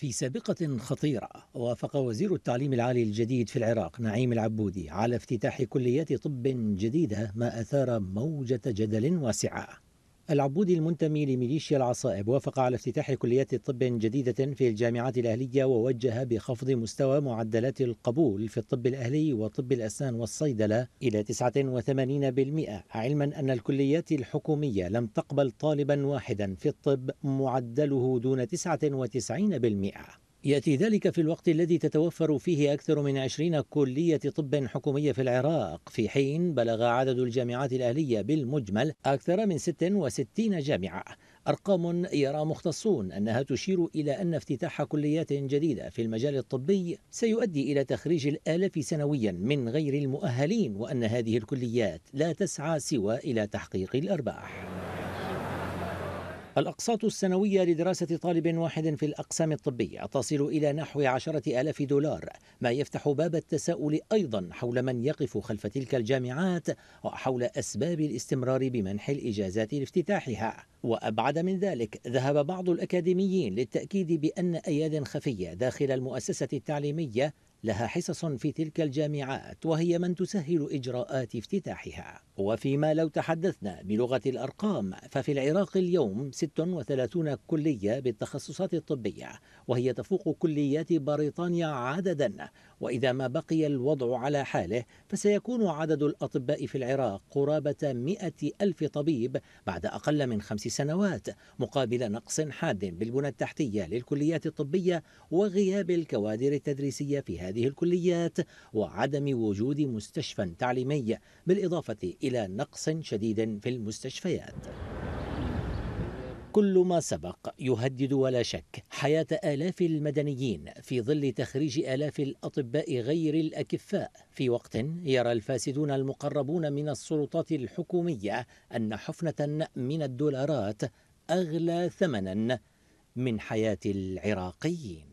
في سابقة خطيرة وافق وزير التعليم العالي الجديد في العراق نعيم العبودي على افتتاح كليات طب جديدة ما أثار موجة جدل واسعة العبودي المنتمي لميليشيا العصائب وافق على افتتاح كليات طب جديدة في الجامعات الأهلية ووجه بخفض مستوى معدلات القبول في الطب الأهلي وطب الأسنان والصيدلة إلى 89% علما أن الكليات الحكومية لم تقبل طالبا واحدا في الطب معدله دون 99% يأتي ذلك في الوقت الذي تتوفر فيه أكثر من عشرين كلية طب حكومية في العراق في حين بلغ عدد الجامعات الأهلية بالمجمل أكثر من 66 جامعة أرقام يرى مختصون أنها تشير إلى أن افتتاح كليات جديدة في المجال الطبي سيؤدي إلى تخريج الآلاف سنويا من غير المؤهلين وأن هذه الكليات لا تسعى سوى إلى تحقيق الأرباح الأقساط السنوية لدراسة طالب واحد في الأقسام الطبية تصل إلى نحو عشرة آلاف دولار ما يفتح باب التساؤل أيضا حول من يقف خلف تلك الجامعات وحول أسباب الاستمرار بمنح الإجازات لافتتاحها وأبعد من ذلك ذهب بعض الأكاديميين للتأكيد بأن أياد خفية داخل المؤسسة التعليمية لها حصص في تلك الجامعات وهي من تسهل إجراءات افتتاحها وفيما لو تحدثنا بلغة الأرقام ففي العراق اليوم 36 كلية بالتخصصات الطبية وهي تفوق كليات بريطانيا عددا وإذا ما بقي الوضع على حاله فسيكون عدد الأطباء في العراق قرابة 100 ألف طبيب بعد أقل من خمس سنوات مقابل نقص حاد بالبنى التحتية للكليات الطبية وغياب الكوادر التدريسية في هذه هذه الكليات وعدم وجود مستشفى تعليمي بالإضافة إلى نقص شديد في المستشفيات كل ما سبق يهدد ولا شك حياة آلاف المدنيين في ظل تخريج آلاف الأطباء غير الأكفاء في وقت يرى الفاسدون المقربون من السلطات الحكومية أن حفنة من الدولارات أغلى ثمنا من حياة العراقيين